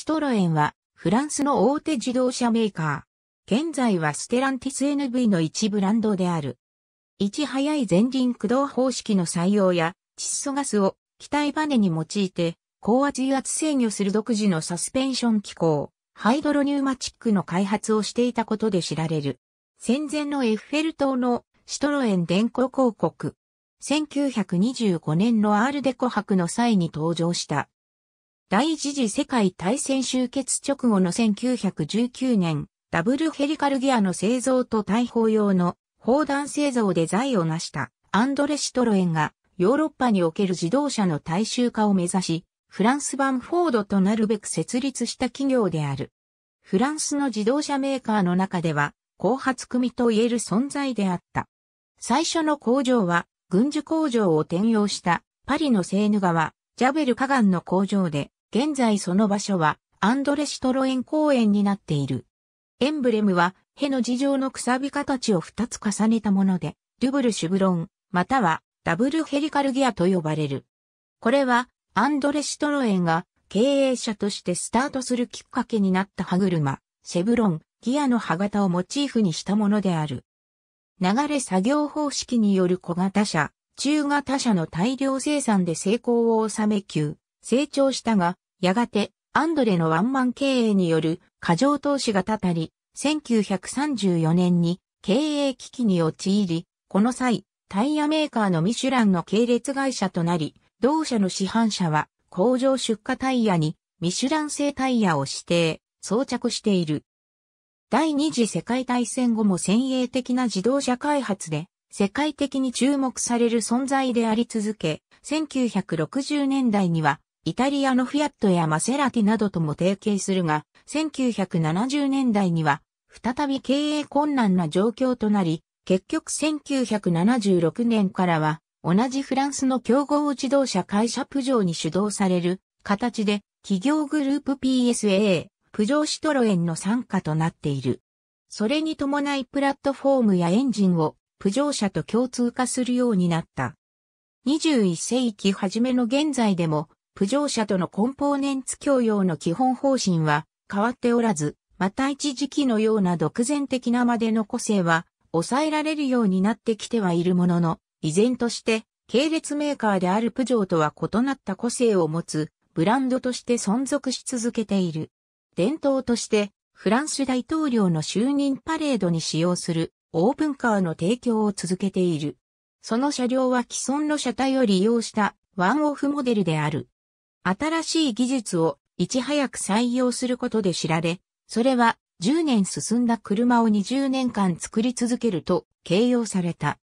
シトロエンは、フランスの大手自動車メーカー。現在はステランティス NV の一ブランドである。いち早い前輪駆動方式の採用や、窒素ガスを機体バネに用いて、高圧油圧制御する独自のサスペンション機構、ハイドロニューマチックの開発をしていたことで知られる。戦前のエッフェル塔のシトロエン電光広告。1925年のアールデコ博の際に登場した第一次世界大戦終結直後の1919年、ダブルヘリカルギアの製造と大砲用の砲弾製造で財を成したアンドレ・シトロエンがヨーロッパにおける自動車の大衆化を目指し、フランス版フォードとなるべく設立した企業である。フランスの自動車メーカーの中では、後発組と言える存在であった。最初の工場は、軍需工場を転用したパリのセーヌ川、ジャベルカガンの工場で、現在その場所はアンドレ・シトロエン公園になっている。エンブレムは、ヘの事情のくさび形を二つ重ねたもので、ドゥブルシュブロン、またはダブルヘリカルギアと呼ばれる。これは、アンドレ・シトロエンが経営者としてスタートするきっかけになった歯車、シェブロン、ギアの歯型をモチーフにしたものである。流れ作業方式による小型車、中型車の大量生産で成功を収め級、成長したが、やがてアンドレのワンマン経営による過剰投資がたたり、1934年に経営危機に陥り、この際、タイヤメーカーのミシュランの系列会社となり、同社の市販車は工場出荷タイヤにミシュラン製タイヤを指定、装着している。第二次世界大戦後も先鋭的な自動車開発で世界的に注目される存在であり続け、1960年代にはイタリアのフィアットやマセラティなどとも提携するが、1970年代には、再び経営困難な状況となり、結局1976年からは、同じフランスの競合自動車会社プジョーに主導される形で、企業グループ PSA、プジョーシトロエンの参加となっている。それに伴いプラットフォームやエンジンを、プジョー車と共通化するようになった。21世紀初めの現在でも、浮上者とのコンポーネンツ共用の基本方針は変わっておらず、また一時期のような独善的なまでの個性は抑えられるようになってきてはいるものの、依然として系列メーカーであるプジョーとは異なった個性を持つブランドとして存続し続けている。伝統としてフランス大統領の就任パレードに使用するオープンカーの提供を続けている。その車両は既存の車体を利用したワンオフモデルである。新しい技術をいち早く採用することで知られ、それは10年進んだ車を20年間作り続けると形容された。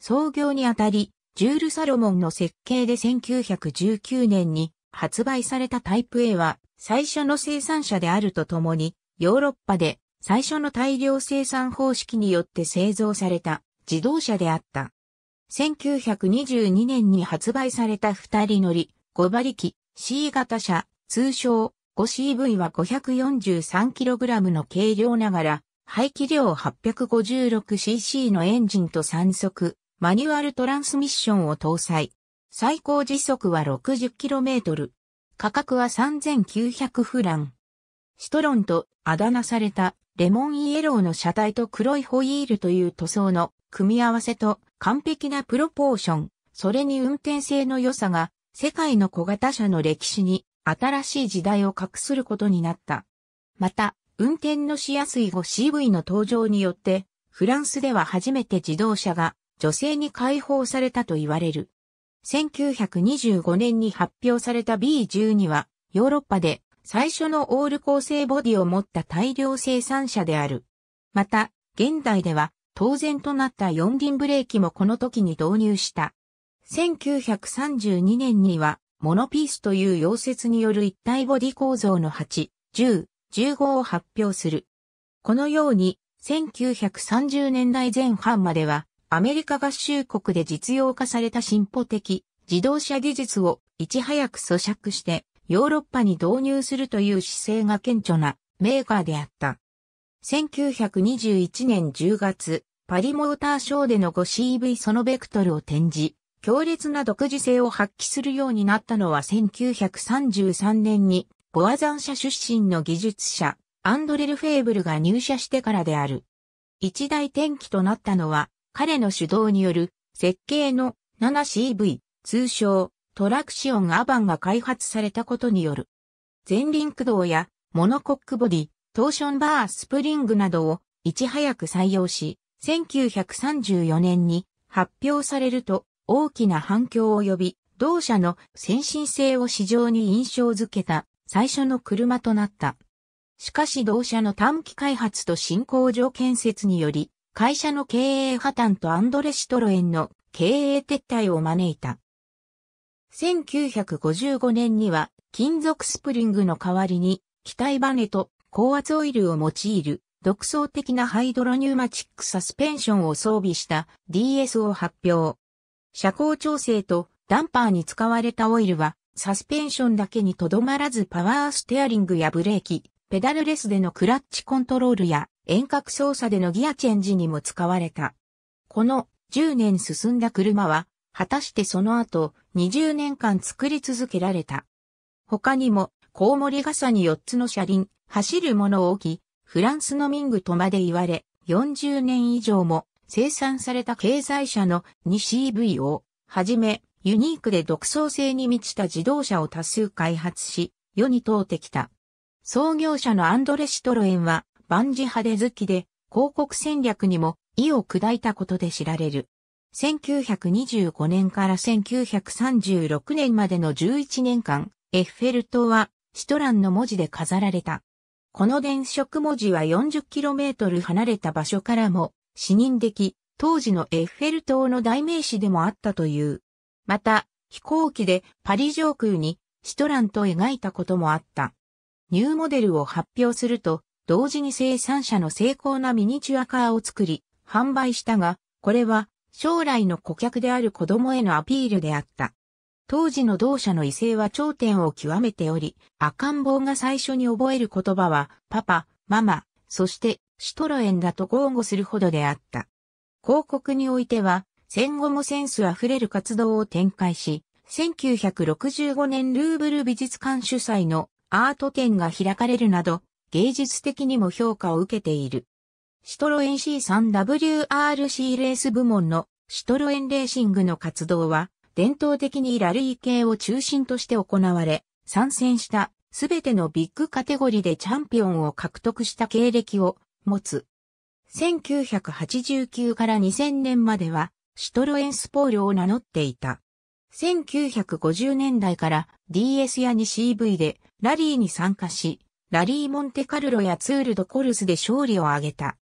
創業にあたり、ジュール・サロモンの設計で1919年に発売されたタイプ A は最初の生産者であるとともに、ヨーロッパで最初の大量生産方式によって製造された自動車であった。1922年に発売された二人乗り5馬力 C 型車、通称 5CV は 543kg の軽量ながら、排気量 856cc のエンジンと3速、マニュアルトランスミッションを搭載。最高時速は 60km。価格は3900フラン。シトロンとあだ名されたレモンイエローの車体と黒いホイールという塗装の組み合わせと完璧なプロポーション、それに運転性の良さが世界の小型車の歴史に新しい時代を画することになった。また、運転のしやすい後 c v の登場によって、フランスでは初めて自動車が女性に解放されたと言われる。1925年に発表された B12 は、ヨーロッパで最初のオール構成ボディを持った大量生産車である。また、現代では当然となった四輪ブレーキもこの時に導入した。1932年には、モノピースという溶接による一体ボディ構造の8、10、15を発表する。このように、1930年代前半までは、アメリカ合衆国で実用化された進歩的自動車技術をいち早く咀嚼してヨーロッパに導入するという姿勢が顕著なメーカーであった。1921年10月、パリモーターショーでの 5CV そのベクトルを展示。強烈な独自性を発揮するようになったのは1933年に、ボアザン社出身の技術者、アンドレル・フェーブルが入社してからである。一大転機となったのは、彼の主導による設計の 7CV、通称トラクシオンアバンが開発されたことによる。前輪駆動やモノコックボディ、トーションバースプリングなどをいち早く採用し、1934年に発表されると大きな反響を呼び、同社の先進性を市場に印象づけた最初の車となった。しかし同社の短期開発と新工場建設により、会社の経営破綻とアンドレ・シトロエンの経営撤退を招いた。1955年には金属スプリングの代わりに機体バネと高圧オイルを用いる独創的なハイドロニューマチックサスペンションを装備した DS を発表。車高調整とダンパーに使われたオイルは、サスペンションだけにとどまらずパワーステアリングやブレーキ、ペダルレスでのクラッチコントロールや遠隔操作でのギアチェンジにも使われた。この10年進んだ車は、果たしてその後20年間作り続けられた。他にも、コウモリ傘に4つの車輪、走るものを置き、フランスのミングとまで言われ、40年以上も生産された経済車の 2CV をはじめ、ユニークで独創性に満ちた自動車を多数開発し、世に通ってきた。創業者のアンドレ・シトロエンは、万事派手好きで、広告戦略にも意を砕いたことで知られる。1925年から1936年までの11年間、エッフェル塔はシトランの文字で飾られた。この電飾文字は 40km 離れた場所からも視認的、当時のエッフェル塔の代名詞でもあったという。また、飛行機でパリ上空にシトランと描いたこともあった。ニューモデルを発表すると、同時に生産者の精巧なミニチュアカーを作り、販売したが、これは将来の顧客である子供へのアピールであった。当時の同社の異性は頂点を極めており、赤ん坊が最初に覚える言葉は、パパ、ママ、そしてシトロエンだと豪語するほどであった。広告においては、戦後もセンスあふれる活動を展開し、1965年ルーブル美術館主催のアート展が開かれるなど、芸術的にも評価を受けている。シトロエン C3WRC レース部門のシトロエンレーシングの活動は、伝統的にラリー系を中心として行われ、参戦したすべてのビッグカテゴリーでチャンピオンを獲得した経歴を持つ。1989から2000年までは、シトロエンスポールを名乗っていた。1950年代から DS やに CV でラリーに参加し、ラリーモンテカルロやツールドコルスで勝利を挙げた。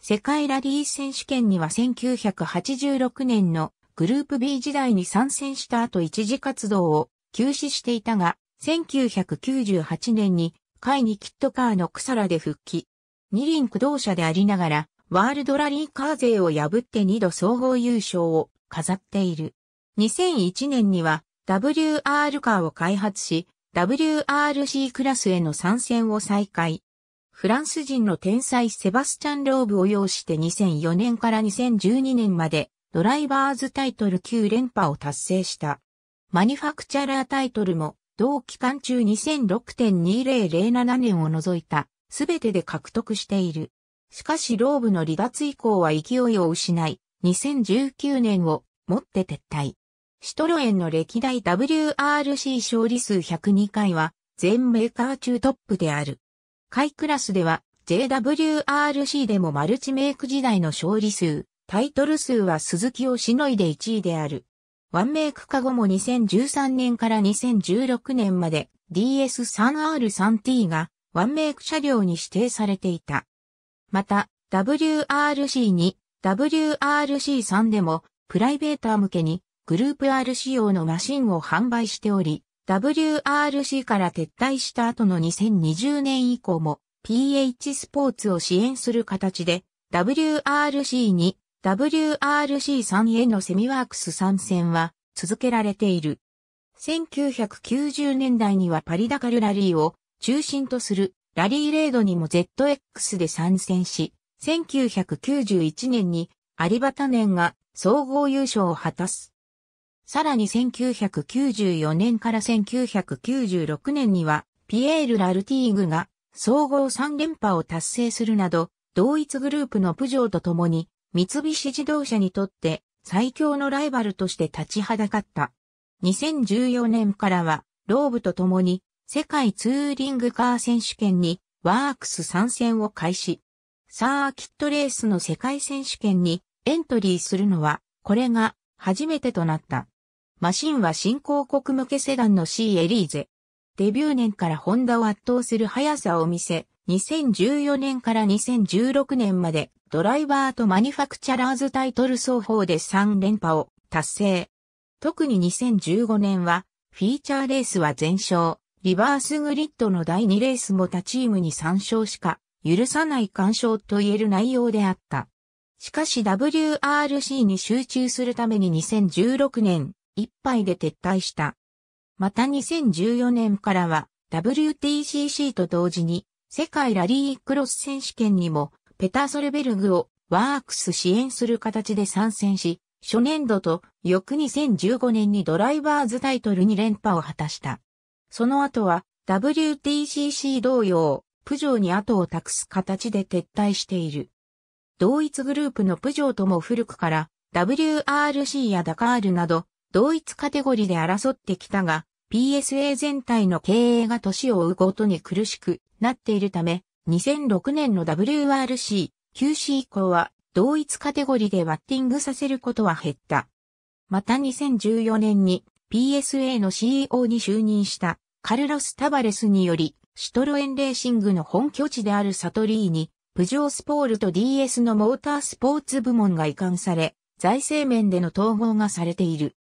世界ラリー選手権には1986年のグループ B 時代に参戦した後一時活動を休止していたが、1998年に、会にキットカーの草らで復帰。二輪駆動車でありながら、ワールドラリーカー勢を破って二度総合優勝を飾っている。2001年には WR カーを開発し、WRC クラスへの参戦を再開。フランス人の天才セバスチャン・ローブを擁して2004年から2012年までドライバーズタイトル9連覇を達成した。マニファクチャラータイトルも同期間中2006.2007年を除いたすべてで獲得している。しかしローブの離脱以降は勢いを失い、2019年をもって撤退。シトロエンの歴代 WRC 勝利数102回は、全メーカー中トップである。回クラスでは、JWRC でもマルチメイク時代の勝利数、タイトル数は鈴木をしのいで1位である。ワンメイク化後も2013年から2016年まで DS3R3T がワンメイク車両に指定されていた。また、WRC2、WRC3 でも、プライベーター向けに、グループ R 仕様のマシンを販売しており、WRC から撤退した後の2020年以降も PH スポーツを支援する形で WRC2、WRC3 へのセミワークス参戦は続けられている。1990年代にはパリダカルラリーを中心とするラリーレードにも ZX で参戦し、1991年にアリバタネンが総合優勝を果たす。さらに1994年から1996年には、ピエール・ラルティーグが総合3連覇を達成するなど、同一グループのプジョーと共に、三菱自動車にとって最強のライバルとして立ちはだかった。2014年からは、ローブと共に世界ツーリングカー選手権にワークス参戦を開始。サーキットレースの世界選手権にエントリーするのは、これが初めてとなった。マシンは新興国向けセダンの C エリーゼ。デビュー年からホンダを圧倒する速さを見せ、2014年から2016年までドライバーとマニファクチャラーズタイトル双方で3連覇を達成。特に2015年はフィーチャーレースは全勝、リバースグリッドの第2レースも他チームに参照しか許さない干渉と言える内容であった。しかし WRC に集中するために2016年いっぱいで撤退した。また2014年からは WTCC と同時に世界ラリークロス選手権にもペターソルベルグをワークス支援する形で参戦し、初年度と翌2015年にドライバーズタイトルに連覇を果たした。その後は WTCC 同様、プジョーに後を託す形で撤退している。同一グループのプジョーとも古くから WRC やダカールなど同一カテゴリーで争ってきたが PSA 全体の経営が年を追うごとに苦しくなっているため2006年の WRC QC 以降は同一カテゴリーでワッティングさせることは減った。また2014年に PSA の CEO に就任したカルロス・タバレスにより、シトロエンレーシングの本拠地であるサトリーに、プジョースポールと DS のモータースポーツ部門が移管され、財政面での統合がされている。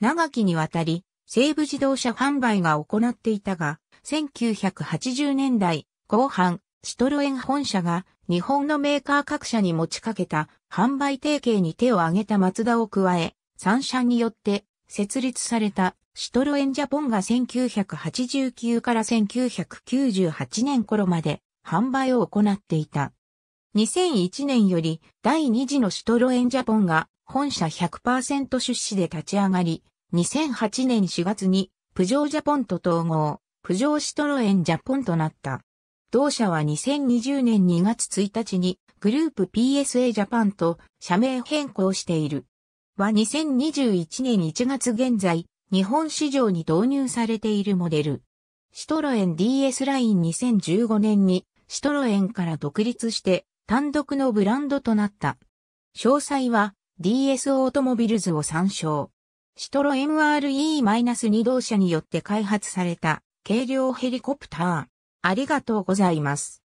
長きにわたり、西部自動車販売が行っていたが、1980年代後半、シトロエン本社が日本のメーカー各社に持ちかけた販売提携に手を挙げたマツダを加え、3社によって設立されたシトロエンジャポンが1989から1998年頃まで販売を行っていた。2001年より第2次のシトロエンジャポンが本社100%出資で立ち上がり、2008年4月にプジョージャポンと統合、プジョーシトロエンジャポンとなった。同社は2020年2月1日にグループ PSA ジャパンと社名変更している。は2021年1月現在、日本市場に導入されているモデル。シトロエン DS ライン2015年にシトロエンから独立して単独のブランドとなった。詳細は DS オートモビルズを参照。シトロ MRE-2 同社によって開発された軽量ヘリコプター。ありがとうございます。